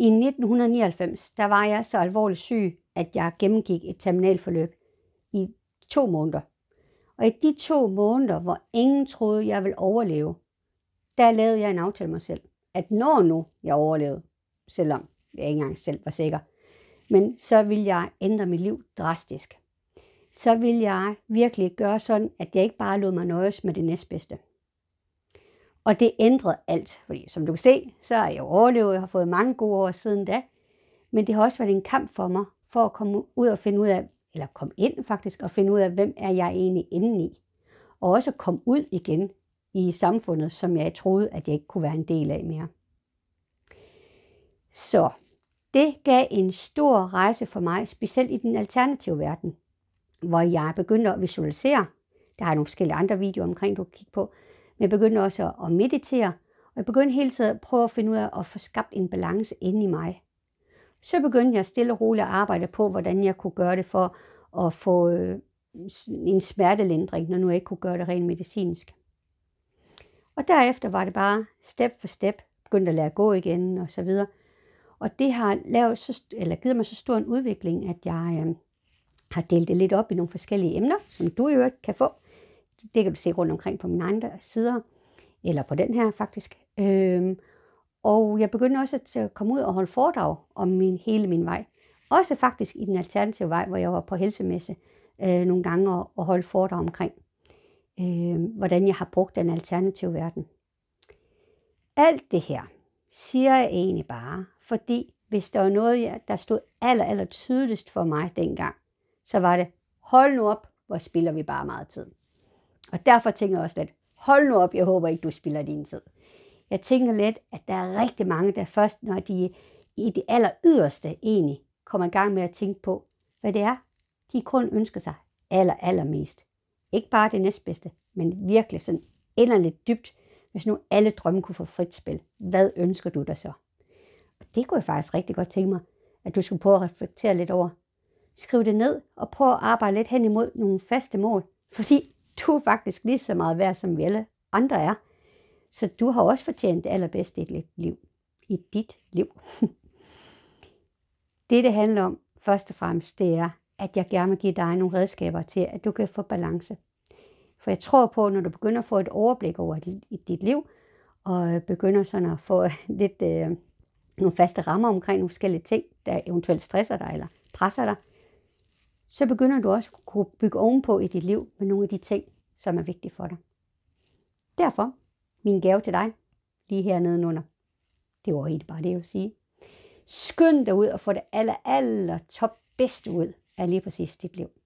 I 1999, der var jeg så alvorligt syg, at jeg gennemgik et terminalforløb i to måneder. Og i de to måneder, hvor ingen troede, jeg ville overleve, der lavede jeg en aftale med mig selv, at når nu jeg overlevede, selvom jeg ikke engang selv var sikker, men så vil jeg ændre mit liv drastisk. Så vil jeg virkelig gøre sådan, at jeg ikke bare lod mig nøjes med det næstbedste. Og det ændrede alt, fordi som du kan se, så er jeg overlevet, jeg har fået mange gode år siden da. Men det har også været en kamp for mig, for at komme ud og finde ud af, eller komme ind faktisk, og finde ud af, hvem er jeg egentlig inde i. Og også komme ud igen i samfundet, som jeg troede, at jeg ikke kunne være en del af mere. Så det gav en stor rejse for mig, specielt i den alternative verden, hvor jeg begyndte at visualisere. Der jeg nogle forskellige andre videoer omkring, du kan kigge på. Men jeg begyndte også at meditere, og jeg begyndte hele tiden at prøve at finde ud af at få skabt en balance inde i mig. Så begyndte jeg stille og roligt at arbejde på, hvordan jeg kunne gøre det for at få øh, en smertelindring, når nu jeg ikke kunne gøre det rent medicinsk. Og derefter var det bare step for step, begyndte at lære at gå igen og så videre. Og det har lavet så, eller givet mig så stor en udvikling, at jeg øh, har delt det lidt op i nogle forskellige emner, som du i øvrigt kan få. Det kan du se rundt omkring på mine andre sider, eller på den her faktisk. Øhm, og jeg begyndte også at øh, komme ud og holde foredrag om min, hele min vej. Også faktisk i den alternative vej, hvor jeg var på helsemesse øh, nogle gange og, og holde foredrag omkring, øh, hvordan jeg har brugt den alternative verden. Alt det her siger jeg egentlig bare, fordi hvis der var noget, der stod aller, aller tydeligst for mig dengang, så var det, hold nu op, hvor spilder vi bare meget tid. Og derfor tænker jeg også lidt, hold nu op, jeg håber ikke, du spiller din tid. Jeg tænker lidt, at der er rigtig mange, der først, når de i det aller yderste egentlig kommer i gang med at tænke på, hvad det er, de kun ønsker sig aller, allermest. Ikke bare det næstbedste, men virkelig sådan inderligt dybt, hvis nu alle drømme kunne få frit spil. Hvad ønsker du dig så? Og det kunne jeg faktisk rigtig godt tænke mig, at du skulle prøve at reflektere lidt over. Skriv det ned og prøv at arbejde lidt hen imod nogle faste mål, fordi du er faktisk lige så meget værd, som vi alle andre er. Så du har også fortjent det allerbedste i dit liv. I dit liv. Det, det handler om først og fremmest, det er, at jeg gerne vil give dig nogle redskaber til, at du kan få balance. For jeg tror på, at når du begynder at få et overblik over dit liv, og begynder sådan at få lidt øh, nogle faste rammer omkring nogle forskellige ting, der eventuelt stresser dig eller presser dig, så begynder du også at kunne bygge ovenpå i dit liv med nogle af de ting, som er vigtige for dig. Derfor min gave til dig, lige her nedenunder. Det var helt bare det, jeg vil sige. Skynd dig ud og få det aller, aller top bedste ud af lige præcis dit liv.